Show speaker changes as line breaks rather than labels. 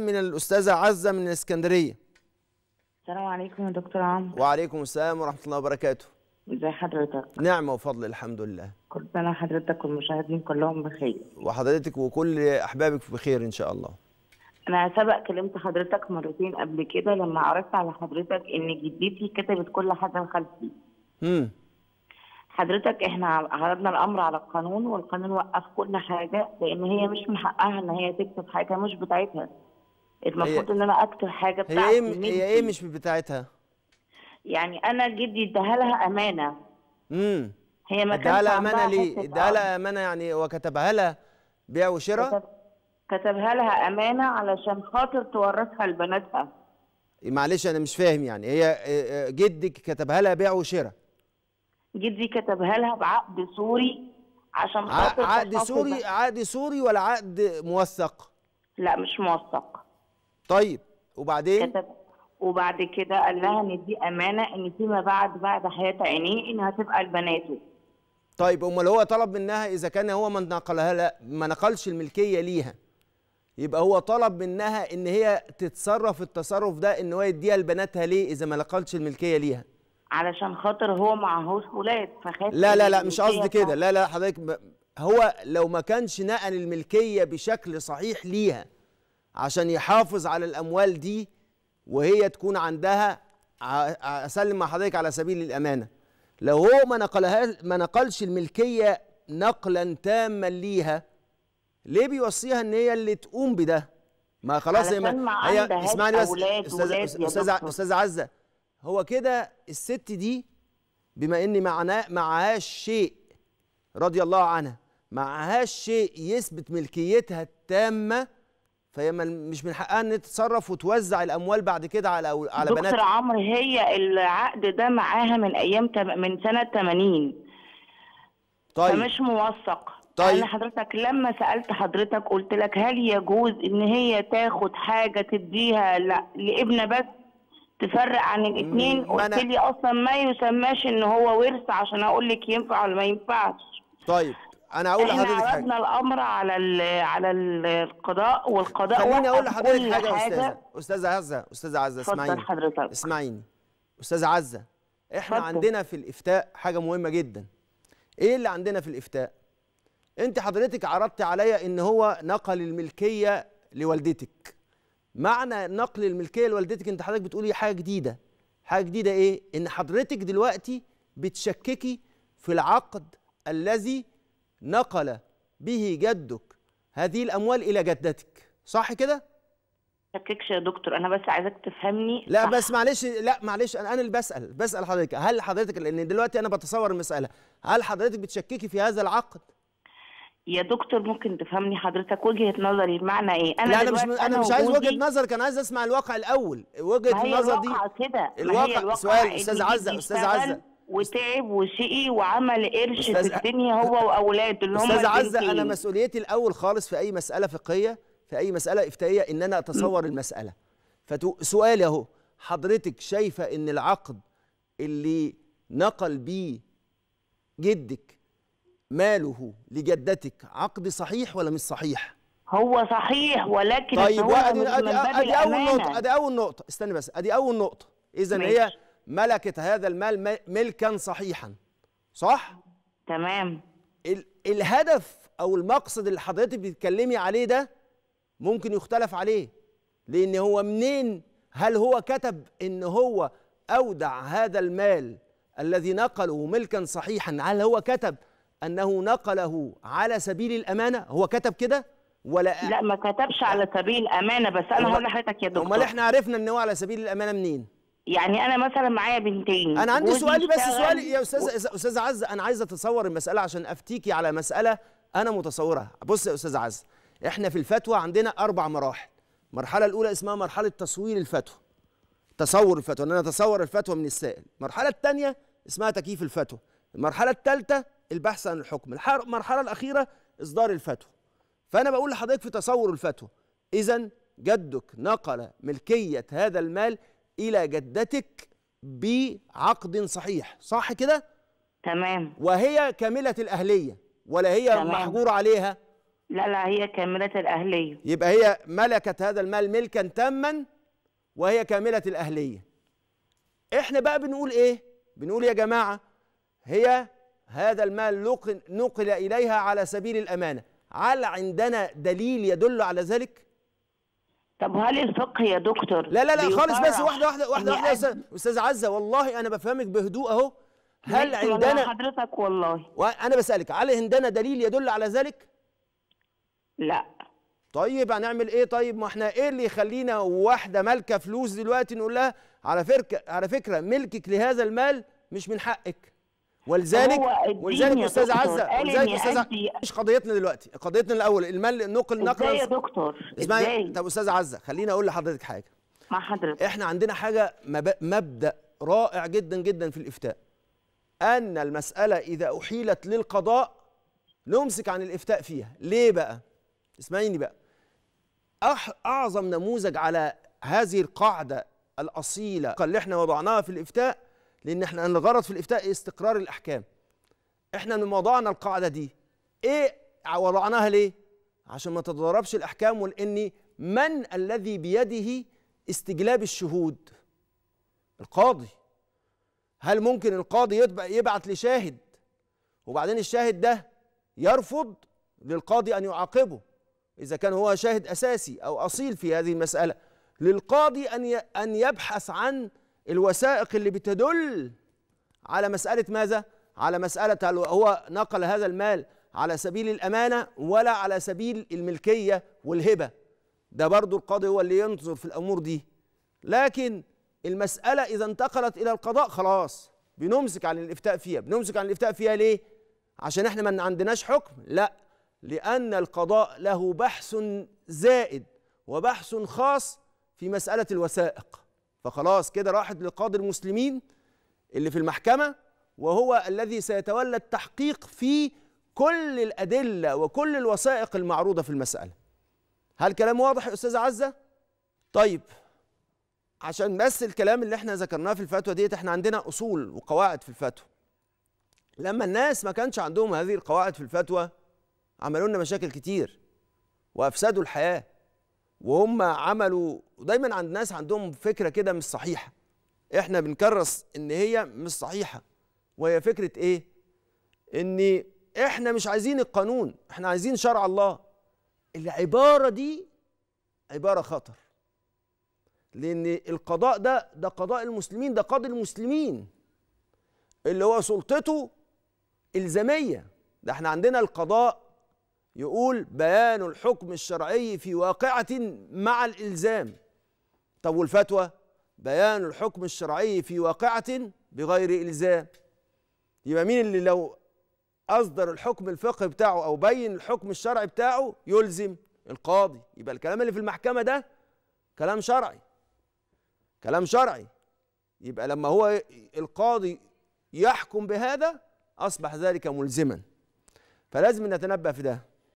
من الأستاذة عزة من الإسكندرية
السلام عليكم يا دكتور عمرو
وعليكم السلام ورحمة الله وبركاته ازي حضرتك نعمة وفضل الحمد لله
كل سنة حضرتك
والمشاهدين كلهم بخير وحضرتك وكل أحبابك بخير إن شاء الله
أنا سبق كلمت حضرتك مرتين قبل كده لما عرفت على حضرتك إن جدتي كتبت كل حاجة لخالتي امم حضرتك احنا عرضنا الامر على القانون والقانون وقف كل حاجه لان هي مش من حقها ان هي تكتب حاجه مش بتاعتها المفروض ان انا اكتر حاجه بتاعتي هي ايه هي ايه مش بتاعتها يعني انا جدي اداها لها امانه امم هي ما اداها لها امانه ليه اداها لها امانه يعني وكتبها لها
بيع وشراء كتب...
كتبها لها امانه علشان خاطر تورثها لبناتها
معلش انا مش فاهم يعني هي جدك
كتبها لها بيع وشراء جدي كتبها لها بعقد سوري عشان خاطر عقد سوري عقد سوري ولا عقد موثق لا مش موثق طيب وبعدين كتب وبعد كده قال لها ان دي امانه ان فيما بعد بعد حياه عينيه انها تبقى لبناته طيب امال هو طلب منها اذا
كان هو ما نقلها لا ما نقلش الملكيه ليها يبقى هو طلب منها ان هي تتصرف التصرف ده ان هو يديها لبناتها ليه اذا ما نقلش الملكيه ليها
علشان خاطر هو معهوش ولاد فخاف لا لا لا مش قصدي كده
لا لا حضرتك هو لو ما كانش نقل الملكيه بشكل صحيح ليها عشان يحافظ على الاموال دي وهي تكون عندها اسلم مع حضرتك على سبيل الامانه لو هو ما نقلها ما نقلش الملكيه نقلا تاما ليها ليه بيوصيها ان هي اللي تقوم بده ما خلاص هي ما هي اسمعني بس استاذ استاذ عزه هو كده الست دي بما ان معناه معهاش شيء رضي الله عنها معهاش شيء يثبت ملكيتها التامه فهي مش من حقها ان تتصرف وتوزع الاموال بعد كده على على بنات دكتور عمرو هي العقد
ده معاها من ايام تم... من سنه 80 طيب فمش موثق طيب انا حضرتك لما سالت حضرتك قلت لك هل يجوز ان هي تاخد حاجه تديها لا لابنه بس تفرق عن الاثنين قلت لي اصلا ما يسماش ان هو ورث عشان اقول لك ينفع ولا ما ينفعش طيب انا اقول لحضرتك حاجه احنا الامر على على القضاء والقضاء خليني اقول لحضرتك حاجه يا استاذه
استاذه عزه استاذه عزه اسمعيني حضرتك اسمعيني استاذه عزه احنا فضل. عندنا في الافتاء حاجه مهمه جدا ايه اللي عندنا في الافتاء انت حضرتك عرضت عليا ان هو نقل الملكيه لوالدتك معنى نقل الملكيه لوالدتك انت حضرتك بتقولي حاجه جديده حاجه جديده ايه ان حضرتك دلوقتي بتشككي في العقد الذي نقل به جدك هذه الأموال إلى جدتك صح كده؟
شككش يا دكتور انا بس عايزك تفهمني لا صح. بس
معلش لا معلش انا انا اللي بسال بسال حضرتك هل حضرتك لان دلوقتي انا بتصور المساله هل حضرتك بتشككي في هذا العقد
يا دكتور ممكن تفهمني حضرتك وجهه نظري بمعنى ايه انا لا انا مش انا, أنا مش عايز وجهه
نظرك انا عايز
اسمع الواقع الاول وجهه النظر دي الواقع كده الواقع سؤال استاذ عزه استاذ عزه
وتعب وشقي وعمل قرش في الدنيا هو واولاده اللي هم استاذ عزه انا مسؤوليتي الاول خالص في اي مساله فقهيه في اي مساله افتائيه ان انا اتصور المساله فسؤالي اهو حضرتك شايفه ان العقد اللي نقل بيه جدك ماله لجدتك عقد صحيح ولا مش صحيح؟ هو صحيح ولكن طيب هو ادي ادي, أدي اول نقطه ادي اول نقطه استني بس ادي اول نقطه اذا هي ملكت هذا المال ملكا صحيحا صح؟ تمام الهدف أو المقصد اللي حضرتك بتتكلمي عليه ده ممكن يختلف عليه لأن هو منين هل هو كتب إن هو أودع هذا المال الذي نقله ملكا صحيحا هل هو كتب أنه نقله على سبيل الأمانة هو كتب كده ولا لا ما كتبش على سبيل الأمانة بس أنا هقول لحضرتك يا دكتور أمال إحنا عرفنا إن هو على سبيل الأمانة منين؟ يعني انا مثلا معايا بنتين انا عندي سؤالي بس سؤالي يا استاذه و... استاذه عز انا عايزه اتصور المساله عشان افتيكي على مساله انا متصورها بص يا استاذه عز احنا في الفتوى عندنا اربع مراحل المرحله الاولى اسمها مرحله تصوير الفتوى تصور الفتوى ان انا اتصور الفتوى من السائل المرحله الثانيه اسمها تكييف الفتوى المرحله الثالثه البحث عن الحكم المرحله الاخيره اصدار الفتوى فانا بقول لحضرتك في تصور الفتوى اذا جدك نقل ملكيه هذا المال إلى جدتك بعقد صحيح صح كده؟ تمام وهي كاملة الأهلية ولا هي تمام. محجور عليها؟ لا لا هي كاملة الأهلية يبقى هي ملكت هذا المال ملكا تاما وهي كاملة الأهلية احنا بقى بنقول ايه؟ بنقول يا جماعة هي هذا المال نقل, نقل إليها على سبيل الأمانة هل عندنا دليل يدل على ذلك؟ طب هل الفقه يا دكتور لا لا لا خالص بس واحده واحده واحده واحده استاذ استاذ عزه والله انا بفهمك بهدوء اهو هل عندنا حضرتك والله وانا بسالك هل عندنا دليل يدل على ذلك لا طيب هنعمل ايه طيب ما احنا ايه اللي يخلينا واحده مالكه فلوس دلوقتي نقول لها على فكره على فكره ملكك لهذا المال مش من حقك ولذلك ولذلك استاذ عزه ولذلك استاذ مش قضيتنا دلوقتي قضيتنا الاول المال نقل نقل ازاي يا دكتور ازاي طب استاذ عزه خليني اقول لحضرتك حاجه مع حضرتك احنا عندنا حاجه مبدا رائع جدا جدا في الافتاء ان المساله اذا احيلت للقضاء نمسك عن الافتاء فيها ليه بقى اسمعيني بقى اعظم نموذج على هذه القاعده الاصيله اللي احنا وضعناها في الافتاء لان احنا الغرض في الافتاء إيه؟ استقرار الاحكام احنا من وضعنا القاعده دي ايه وضعناها ليه عشان ما تتضاربش الاحكام ولان من الذي بيده استجلاب الشهود القاضي هل ممكن القاضي يبعت لشاهد وبعدين الشاهد ده يرفض للقاضي ان يعاقبه اذا كان هو شاهد اساسي او اصيل في هذه المساله للقاضي ان ان يبحث عن الوثائق اللي بتدل على مسألة ماذا؟ على مسألة هل هو نقل هذا المال على سبيل الأمانة ولا على سبيل الملكية والهبة ده برضو القاضي هو اللي ينظر في الأمور دي لكن المسألة إذا انتقلت إلى القضاء خلاص بنمسك عن الإفتاء فيها بنمسك عن الإفتاء فيها ليه؟ عشان احنا ما عندناش حكم لا لأن القضاء له بحث زائد وبحث خاص في مسألة الوثائق فخلاص كده راحت لقاضي المسلمين اللي في المحكمة وهو الذي سيتولى التحقيق في كل الأدلة وكل الوثائق المعروضة في المسألة هل كلام واضح يا أستاذ عزة؟ طيب عشان بس الكلام اللي احنا ذكرناه في الفتوى ديت احنا عندنا أصول وقواعد في الفتوى لما الناس ما كانش عندهم هذه القواعد في الفتوى عملوا لنا مشاكل كتير وأفسدوا الحياة وهم عملوا دايما عند ناس عندهم فكره كده مش صحيحه احنا بنكرس ان هي مش صحيحه وهي فكره ايه ان احنا مش عايزين القانون احنا عايزين شرع الله العباره دي عباره خطر لان القضاء ده ده قضاء المسلمين ده قاضي المسلمين اللي هو سلطته الزاميه ده احنا عندنا القضاء يقول بيان الحكم الشرعي في واقعة مع الإلزام طب والفتوى بيان الحكم الشرعي في واقعة بغير إلزام يبقى مين اللي لو أصدر الحكم الفقهي بتاعه أو بين الحكم الشرعي بتاعه يلزم القاضي يبقى الكلام اللي في المحكمة ده كلام شرعي كلام شرعي يبقى لما هو القاضي يحكم بهذا أصبح ذلك ملزما فلازم نتنبه في ده